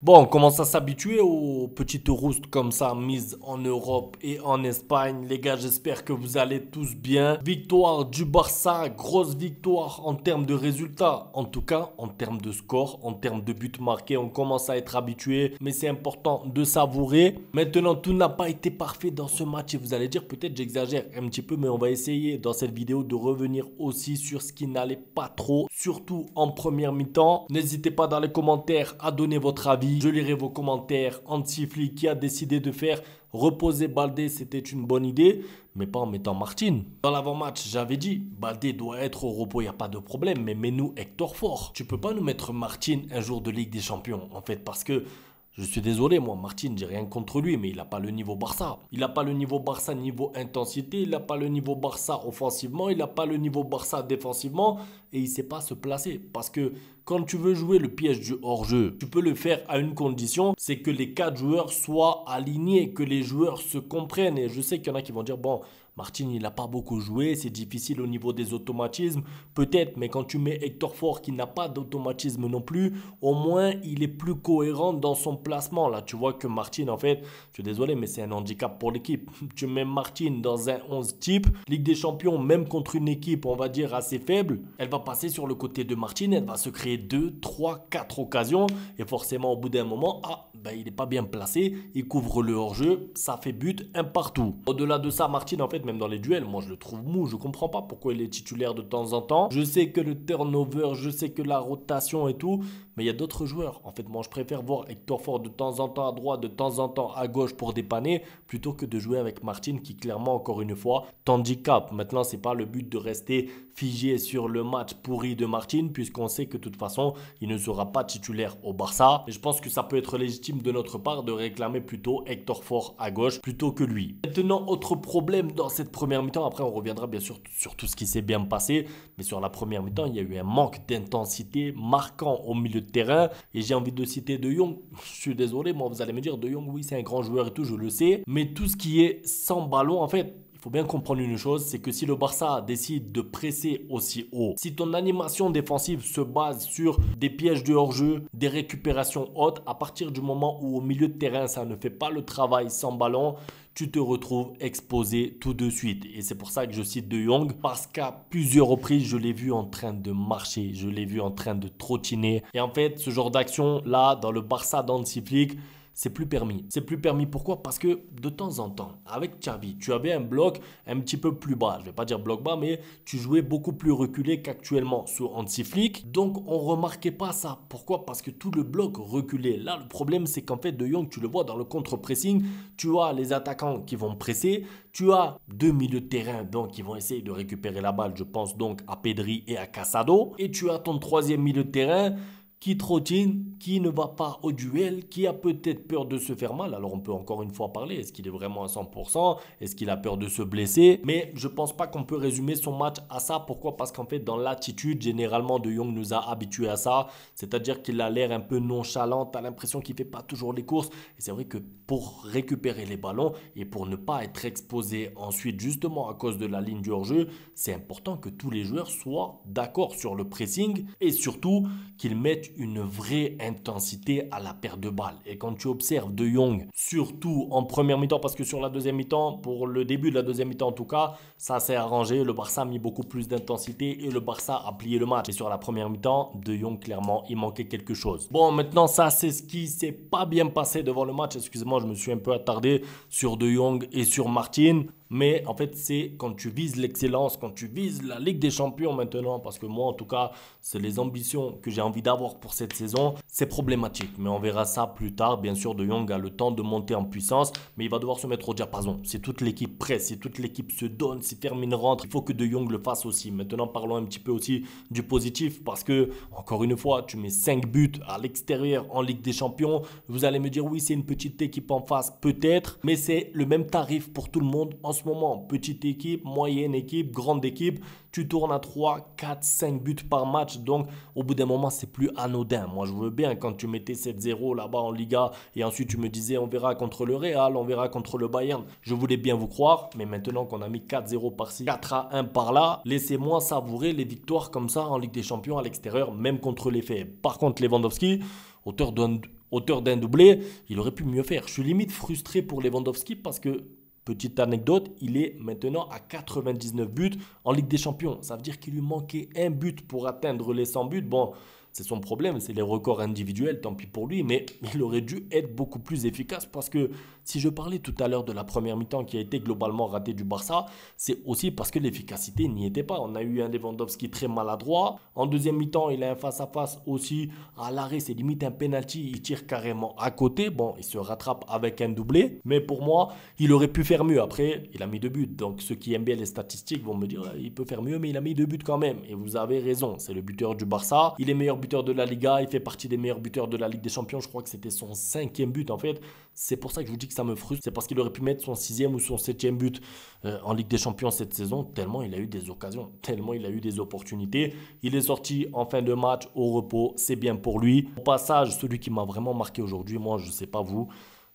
Bon, on commence à s'habituer aux petites roustes comme ça mises en Europe et en Espagne. Les gars, j'espère que vous allez tous bien. Victoire du Barça, grosse victoire en termes de résultats. En tout cas, en termes de score, en termes de buts marqués, on commence à être habitué. Mais c'est important de savourer. Maintenant, tout n'a pas été parfait dans ce match. Et vous allez dire, peut-être j'exagère un petit peu, mais on va essayer dans cette vidéo de revenir aussi sur ce qui n'allait pas trop, surtout en première mi-temps. N'hésitez pas dans les commentaires à donner votre avis je lirai vos commentaires. Antifli qui a décidé de faire reposer Baldé, c'était une bonne idée, mais pas en mettant Martine Dans l'avant-match, j'avais dit Baldé doit être au repos, il n'y a pas de problème, mais mets-nous Hector Fort. Tu peux pas nous mettre Martine un jour de Ligue des Champions, en fait, parce que je suis désolé, moi, Martin, j'ai rien contre lui, mais il n'a pas le niveau Barça. Il n'a pas le niveau Barça niveau intensité, il n'a pas le niveau Barça offensivement, il n'a pas le niveau Barça défensivement, et il ne sait pas se placer. Parce que quand tu veux jouer le piège du hors-jeu, tu peux le faire à une condition, c'est que les quatre joueurs soient alignés, que les joueurs se comprennent. Et je sais qu'il y en a qui vont dire, bon, Martin, il n'a pas beaucoup joué, c'est difficile au niveau des automatismes, peut-être, mais quand tu mets Hector Fort qui n'a pas d'automatisme non plus, au moins il est plus cohérent dans son placement. Là, tu vois que Martin, en fait, je suis désolé, mais c'est un handicap pour l'équipe. Tu mets Martin dans un 11 type, Ligue des Champions, même contre une équipe, on va dire, assez faible, elle va passer sur le côté de Martin, elle va se créer 2, 3, 4 occasions, et forcément, au bout d'un moment, ah, ben, il n'est pas bien placé, il couvre le hors-jeu, ça fait but, un partout. Au-delà de ça, Martin, en fait, même dans les duels. Moi, je le trouve mou, je comprends pas pourquoi il est titulaire de temps en temps. Je sais que le turnover, je sais que la rotation et tout, mais il y a d'autres joueurs. En fait, moi, je préfère voir Hector Fort de temps en temps à droite, de temps en temps à gauche pour dépanner, plutôt que de jouer avec Martin qui, clairement, encore une fois, t'handicape. Maintenant, c'est pas le but de rester figé sur le match pourri de Martin, puisqu'on sait que de toute façon, il ne sera pas titulaire au Barça. Et je pense que ça peut être légitime de notre part de réclamer plutôt Hector Fort à gauche plutôt que lui. Maintenant, autre problème dans cette première mi-temps, après on reviendra bien sûr sur tout ce qui s'est bien passé, mais sur la première mi-temps, il y a eu un manque d'intensité marquant au milieu de terrain. Et j'ai envie de citer De Jong. Je suis désolé, moi vous allez me dire, De Jong, oui, c'est un grand joueur et tout, je le sais. Mais tout ce qui est sans ballon, en fait, il faut bien comprendre une chose, c'est que si le Barça décide de presser aussi haut, si ton animation défensive se base sur des pièges de hors-jeu, des récupérations hautes, à partir du moment où au milieu de terrain ça ne fait pas le travail sans ballon, tu te retrouves exposé tout de suite. Et c'est pour ça que je cite De Jong, parce qu'à plusieurs reprises, je l'ai vu en train de marcher, je l'ai vu en train de trottiner. Et en fait, ce genre d'action, là, dans le Barça d'Anti-Flick, c'est plus permis. C'est plus permis pourquoi Parce que de temps en temps, avec Xavi, tu avais un bloc un petit peu plus bas. Je vais pas dire bloc bas, mais tu jouais beaucoup plus reculé qu'actuellement sur Antiflick. Donc on remarquait pas ça. Pourquoi Parce que tout le bloc reculé. Là, le problème, c'est qu'en fait, De Young, tu le vois dans le contre-pressing, tu as les attaquants qui vont presser, tu as deux milieux de terrain donc qui vont essayer de récupérer la balle. Je pense donc à Pedri et à Casado. Et tu as ton troisième milieu de terrain qui trottine, qui ne va pas au duel, qui a peut-être peur de se faire mal. Alors on peut encore une fois parler, est-ce qu'il est vraiment à 100% Est-ce qu'il a peur de se blesser Mais je pense pas qu'on peut résumer son match à ça. Pourquoi Parce qu'en fait dans l'attitude, généralement De Young nous a habitués à ça. C'est-à-dire qu'il a l'air un peu nonchalant, t'as l'impression qu'il fait pas toujours les courses. Et c'est vrai que pour récupérer les ballons et pour ne pas être exposé ensuite justement à cause de la ligne du hors-jeu, c'est important que tous les joueurs soient d'accord sur le pressing et surtout qu'ils mettent une vraie intensité à la perte de balles Et quand tu observes De Jong, surtout en première mi-temps, parce que sur la deuxième mi-temps, pour le début de la deuxième mi-temps en tout cas, ça s'est arrangé. Le Barça a mis beaucoup plus d'intensité et le Barça a plié le match. Et sur la première mi-temps, De Jong, clairement, il manquait quelque chose. Bon, maintenant, ça, c'est ce qui s'est pas bien passé devant le match. Excusez-moi, je me suis un peu attardé sur De Jong et sur Martin. Mais en fait, c'est quand tu vises l'excellence, quand tu vises la Ligue des Champions maintenant, parce que moi, en tout cas, c'est les ambitions que j'ai envie d'avoir pour cette saison, c'est problématique. Mais on verra ça plus tard. Bien sûr, De Jong a le temps de monter en puissance, mais il va devoir se mettre au diapason. c'est toute l'équipe presse, c'est toute l'équipe se donne, si termine rentre, il faut que De Jong le fasse aussi. Maintenant, parlons un petit peu aussi du positif, parce que, encore une fois, tu mets 5 buts à l'extérieur en Ligue des Champions. Vous allez me dire, oui, c'est une petite équipe en face, peut-être, mais c'est le même tarif pour tout le monde en moment. Petite équipe, moyenne équipe, grande équipe, tu tournes à 3, 4, 5 buts par match. Donc, au bout d'un moment, c'est plus anodin. Moi, je veux bien quand tu mettais 7-0 là-bas en Liga et ensuite tu me disais on verra contre le Real, on verra contre le Bayern. Je voulais bien vous croire, mais maintenant qu'on a mis 4-0 par-ci, 4-1 par-là, laissez-moi savourer les victoires comme ça en Ligue des Champions à l'extérieur, même contre les faits. Par contre, Lewandowski, auteur d'un auteur d'un doublé, il aurait pu mieux faire. Je suis limite frustré pour Lewandowski parce que Petite anecdote, il est maintenant à 99 buts en Ligue des Champions. Ça veut dire qu'il lui manquait un but pour atteindre les 100 buts. Bon, c'est son problème, c'est les records individuels, tant pis pour lui, mais il aurait dû être beaucoup plus efficace parce que si je parlais tout à l'heure de la première mi-temps qui a été globalement ratée du Barça, c'est aussi parce que l'efficacité n'y était pas. On a eu un Lewandowski très maladroit. En deuxième mi-temps, il a un face-à-face aussi à l'arrêt, c'est limite un penalty, il tire carrément à côté. Bon, il se rattrape avec un doublé, mais pour moi, il aurait pu faire mieux. Après, il a mis deux buts, donc ceux qui aiment bien les statistiques vont me dire, il peut faire mieux, mais il a mis deux buts quand même. Et vous avez raison, c'est le buteur du Barça, il est meilleur buteur de la Liga, il fait partie des meilleurs buteurs de la Ligue des Champions, je crois que c'était son cinquième but en fait. C'est pour ça que je vous dis que ça me frustre, c'est parce qu'il aurait pu mettre son sixième ou son septième but euh, en Ligue des Champions cette saison, tellement il a eu des occasions, tellement il a eu des opportunités. Il est sorti en fin de match au repos, c'est bien pour lui. Au passage, celui qui m'a vraiment marqué aujourd'hui, moi je ne sais pas vous,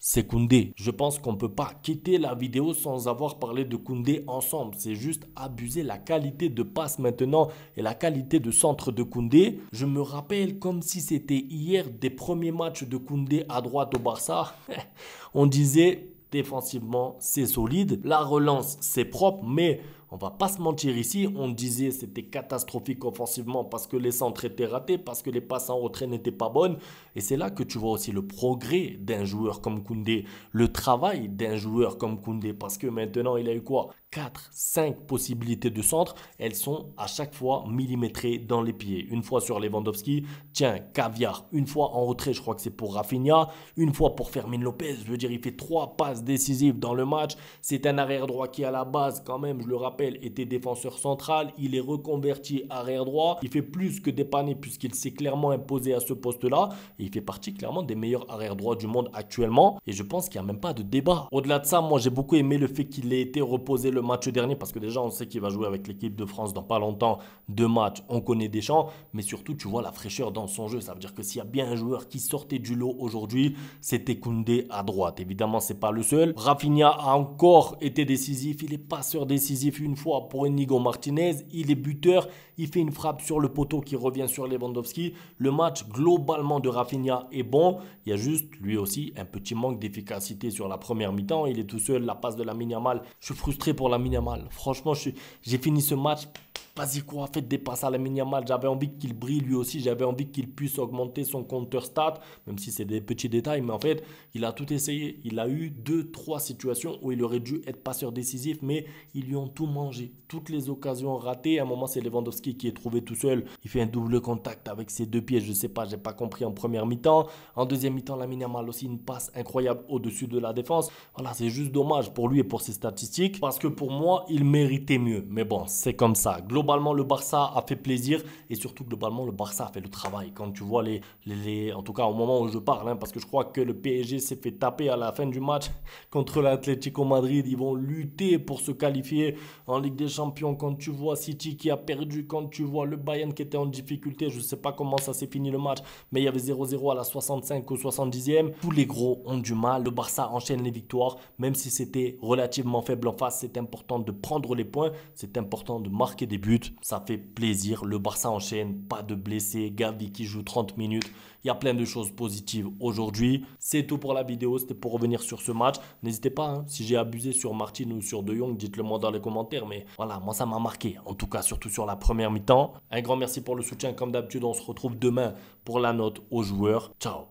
c'est Koundé. Je pense qu'on ne peut pas quitter la vidéo sans avoir parlé de Koundé ensemble. C'est juste abuser la qualité de passe maintenant et la qualité de centre de Koundé. Je me rappelle comme si c'était hier des premiers matchs de Koundé à droite au Barça. On disait défensivement c'est solide, la relance c'est propre, mais on va pas se mentir ici, on disait c'était catastrophique offensivement parce que les centres étaient ratés, parce que les passes en retrait n'étaient pas bonnes. Et c'est là que tu vois aussi le progrès d'un joueur comme Koundé, le travail d'un joueur comme Koundé, parce que maintenant il a eu quoi 4, 5 possibilités de centre, elles sont à chaque fois millimétrées dans les pieds. Une fois sur Lewandowski, tiens, caviar. Une fois en retrait, je crois que c'est pour Rafinha. Une fois pour Fermin Lopez, je veux dire, il fait 3 passes décisives dans le match. C'est un arrière-droit qui, à la base, quand même, je le rappelle, était défenseur central. Il est reconverti arrière-droit. Il fait plus que dépanner puisqu'il s'est clairement imposé à ce poste-là. Et il fait partie clairement des meilleurs arrière-droits du monde actuellement. Et je pense qu'il n'y a même pas de débat. Au-delà de ça, moi, j'ai beaucoup aimé le fait qu'il ait été reposé le match dernier, parce que déjà on sait qu'il va jouer avec l'équipe de France dans pas longtemps, deux matchs, on connaît des champs, mais surtout tu vois la fraîcheur dans son jeu. Ça veut dire que s'il y a bien un joueur qui sortait du lot aujourd'hui, c'était Koundé à droite. Évidemment, c'est pas le seul. Rafinha a encore été décisif, il est passeur décisif une fois pour Enigo Martinez, il est buteur, il fait une frappe sur le poteau qui revient sur Lewandowski. Le match globalement de Rafinha est bon. Il y a juste lui aussi un petit manque d'efficacité sur la première mi-temps. Il est tout seul, la passe de la Miniamal. Je suis frustré pour la mal Franchement, j'ai fini ce match Vas-y quoi, faites à la minimal. J'avais envie qu'il brille lui aussi. J'avais envie qu'il puisse augmenter son compteur stat, même si c'est des petits détails. Mais en fait, il a tout essayé. Il a eu deux, trois situations où il aurait dû être passeur décisif, mais ils lui ont tout mangé. Toutes les occasions ratées. À un moment, c'est Lewandowski qui est trouvé tout seul. Il fait un double contact avec ses deux pieds. Je sais pas, j'ai pas compris en première mi-temps. En deuxième mi-temps, la minimal aussi une passe incroyable au-dessus de la défense. Voilà, c'est juste dommage pour lui et pour ses statistiques parce que pour moi, il méritait mieux. Mais bon, c'est comme ça globalement, le Barça a fait plaisir et surtout, globalement, le Barça a fait le travail. Quand tu vois les. en tout cas, au moment où je parle, hein, parce que je crois que le PSG s'est fait taper à la fin du match contre l'Atlético Madrid. Ils vont lutter pour se qualifier en Ligue des Champions. Quand tu vois City qui a perdu, quand tu vois le Bayern qui était en difficulté, je ne sais pas comment ça s'est fini le match, mais il y avait 0-0 à la 65 ou 70e. Tous les gros ont du mal. Le Barça enchaîne les victoires, même si c'était relativement faible en face. C'est important de prendre les points, c'est important de marquer des buts ça fait plaisir. Le Barça enchaîne, pas de blessés, Gavi qui joue 30 minutes. Il y a plein de choses positives aujourd'hui. C'est tout pour la vidéo, c'était pour revenir sur ce match. N'hésitez pas, hein, si j'ai abusé sur Martin ou sur De Jong, dites-le moi dans les commentaires. Mais voilà, moi ça m'a marqué, en tout cas surtout sur la première mi-temps. Un grand merci pour le soutien, comme d'habitude, on se retrouve demain pour la note aux joueurs. Ciao.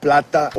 Plata